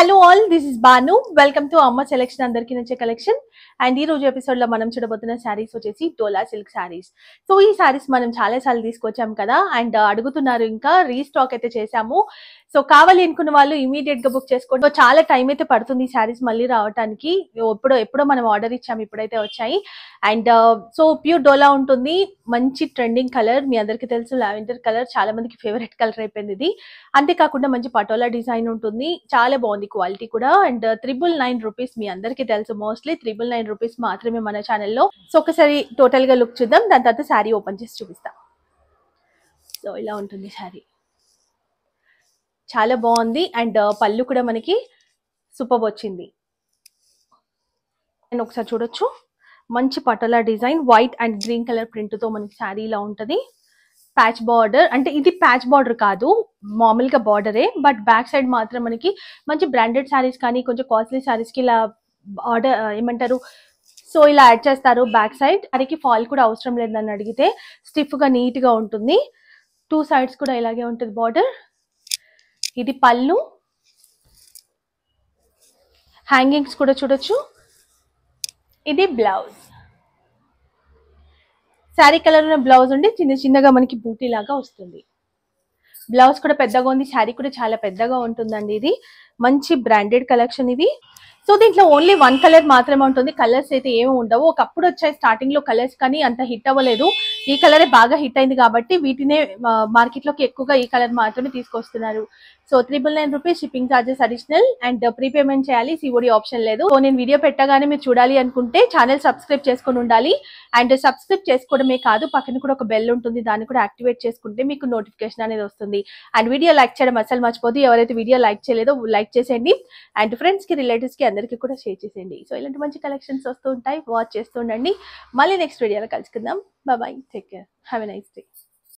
hello all this is Banu welcome to Amma selection అందరికీ నచ్చే collection and ఈ రోజు ఎపిసోడ్ లో మనం చూడబోతున్న శారీస్ వచ్చేసి డోలా సిల్క్ శారీస్ సో ఈ శారీస్ మనం చాలా సార్లు తీసుకొచ్చాం కదా అండ్ uh, అడుగుతున్నారు ఇంకా రీస్టాక్ అయితే చేశాము సో కావాలి అనుకున్న వాళ్ళు ఇమీడియట్ గా బుక్ చేసుకోవడం చాలా టైం అయితే పడుతుంది ఈ శారీస్ మళ్ళీ రావడానికి ఎప్పుడో ఎప్పుడో మనం ఆర్డర్ ఇచ్చాము ఇప్పుడైతే వచ్చాయి అండ్ సో ప్యూర్ డోలా ఉంటుంది మంచి ట్రెండింగ్ కలర్ మీ అందరికి తెలుసు లావెండర్ కలర్ చాలా మందికి ఫేవరెట్ కలర్ అయిపోయింది ఇది అంతేకాకుండా మంచి పటోలా డిజైన్ ఉంటుంది చాలా బాగుంది క్వాలిటీ కూడా అండ్ త్రిబుల్ నైన్ రూపీస్ మీ అందరికి తెలుసు మోస్ట్లీ త్రిబుల్ నైన్ రూపీస్ మాత్రమే మన ఛానల్లో సో ఒకసారి టోటల్ గా లుక్ చూద్దాం దాని తర్వాత శారీ ఓపెన్ చేసి చూపిస్తాం సో ఇలా ఉంటుంది శారీ చాలా బాగుంది అండ్ uh, పళ్ళు కూడా మనకి సూపర్ వచ్చింది అండ్ ఒకసారి చూడొచ్చు మంచి patola design white and green colour ప్రింట్తో మనకి శారీ ఇలా ఉంటుంది ప్యాచ్ బార్డర్ అంటే ఇది ప్యాచ్ బార్డర్ కాదు మామూలుగా బార్డరే బట్ బ్యాక్ సైడ్ మాత్రం మనకి మంచి బ్రాండెడ్ శారీస్ కానీ కొంచెం కాస్ట్లీ శారీస్కి ఇలా ఆర్డర్ ఏమంటారు సో ఇలా యాడ్ చేస్తారు బ్యాక్ సైడ్ అరికి ఫాల్ కూడా అవసరం లేదని అడిగితే స్టిఫ్గా నీట్గా ఉంటుంది టూ సైడ్స్ కూడా ఇలాగే ఉంటుంది బార్డర్ ఇది పళ్ళు హ్యాంగింగ్స్ కూడా చూడొచ్చు ఇది బ్లౌజ్ శారీ కలర్ ఉన్న బ్లౌజ్ ఉండి చిన్న చిన్నగా మనకి బూటీ లాగా వస్తుంది బ్లౌజ్ కూడా పెద్దగా ఉంది శారీ కూడా చాలా పెద్దగా ఉంటుందండి ఇది మంచి బ్రాండెడ్ కలెక్షన్ ఇది సో దీంట్లో ఓన్లీ వన్ కలర్ మాత్రమే ఉంటుంది కలర్స్ అయితే ఏమి ఉండవు ఒకప్పుడు వచ్చాయి స్టార్టింగ్ లో కలర్స్ కానీ అంత హిట్ అవ్వలేదు ఈ కలరే బాగా హిట్ అయింది కాబట్టి వీటినే మార్కెట్ లోకి ఎక్కువగా ఈ కలర్ మాత్రమే తీసుకొస్తున్నారు so triple nine rupees shipping charges additional and prepayment చేయాలి సిఓడి ఆప్షన్ లేదు సో నేను వీడియో పెట్టగానే మీరు చూడాలి అనుకుంటే ఛానల్ సబ్స్క్రైబ్ చేసుకుని ఉండాలి అండ్ సబ్స్క్రైబ్ uh, చేసుకోవడమే కాదు పక్కన కూడా ఒక బెల్ ఉంటుంది దాన్ని కూడా యాక్టివేట్ చేసుకుంటే మీకు నోటిఫికేషన్ అనేది వస్తుంది అండ్ వీడియో లైక్ చేయడం అసలు మర్చిపోదు ఎవరైతే వీడియో లైక్ చేయలేదో లైక్ చేసేయండి అండ్ ఫ్రెండ్స్ కి రిలేటివ్స్ కి అందరికీ కూడా షేర్ చేసేయండి సో ఇలాంటి మంచి కలెక్షన్స్ వస్తూ ఉంటాయి వాచ్ ఉండండి మళ్ళీ నెక్స్ట్ వీడియోలో కలుసుకుందాం bye take care have a nice day